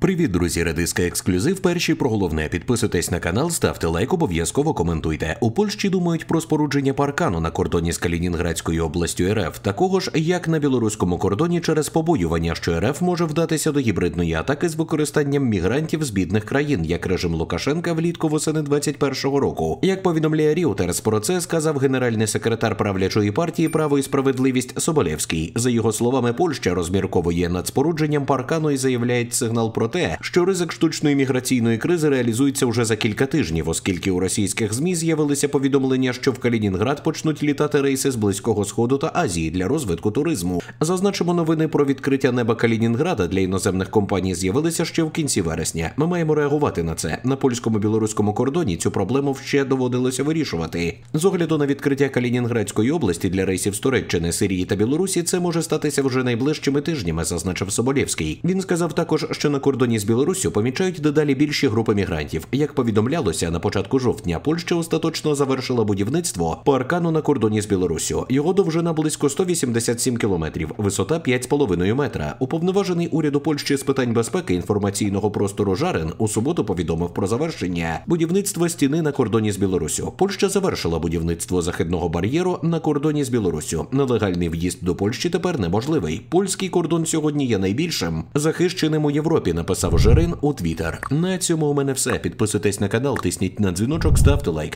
Привіт, друзі, Редиска ексклюзив. Перші про головне підписуйтесь на канал, ставте лайк, обов'язково коментуйте. У Польщі думають про спорудження паркану на кордоні з Калінінградською областю РФ, такого ж як на білоруському кордоні, через побоювання, що РФ може вдатися до гібридної атаки з використанням мігрантів з бідних країн, як режим Лукашенка влітку восени 21-го року. Як повідомляє Ріутерс, про це сказав генеральний секретар правлячої партії Право і справедливість Соболєвський. За його словами, Польща розмірковує над спорудженням паркану і заявляє сигнал про те, що ризик штучної міграційної кризи реалізується вже за кілька тижнів, оскільки у російських змі з'явилися повідомлення, що в Калінінград почнуть літати рейси з близького сходу та Азії для розвитку туризму. Зазначимо новини про відкриття неба Калінінграда для іноземних компаній з'явилися ще в кінці вересня. Ми маємо реагувати на це на польському білоруському кордоні. Цю проблему ще доводилося вирішувати. З огляду на відкриття Калінінградської області для рейсів з Туреччини, Сирії та Білорусі, це може статися вже найближчими тижнями, зазначив Соболєвський. Він сказав також, що на кордоні кордоні з Білоруссю помічають дедалі більші групи мігрантів. Як повідомлялося, на початку жовтня Польща остаточно завершила будівництво по аркану на кордоні з Білоруссю. Його довжина близько 187 кілометрів, висота 5,5 метра. Уповноважений уряду Польщі з питань безпеки інформаційного простору Жарен у суботу повідомив про завершення будівництва стіни на кордоні з Білоруссю. Польща завершила будівництво західного бар'єру на кордоні з Білоруссю. Нелегальний в'їзд до Польщі тепер неможливий. Польський кордон сьогодні є найбільшим захищеним у Європі на написав Жарин у Твіттер. На цьому у мене все. Підписуйтесь на канал, тисніть на дзвіночок, ставте лайк.